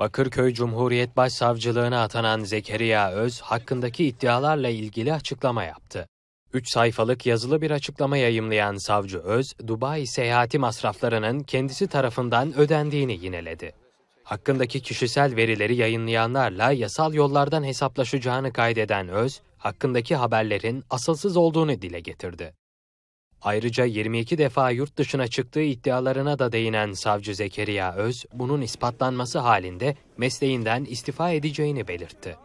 Bakırköy Cumhuriyet Başsavcılığına atanan Zekeriya Öz hakkındaki iddialarla ilgili açıklama yaptı. 3 sayfalık yazılı bir açıklama yayımlayan savcı Öz, Dubai seyahati masraflarının kendisi tarafından ödendiğini yineledi. Hakkındaki kişisel verileri yayınlayanlarla yasal yollardan hesaplaşacağını kaydeden Öz, hakkındaki haberlerin asılsız olduğunu dile getirdi. Ayrıca 22 defa yurt dışına çıktığı iddialarına da değinen savcı Zekeriya Öz, bunun ispatlanması halinde mesleğinden istifa edeceğini belirtti.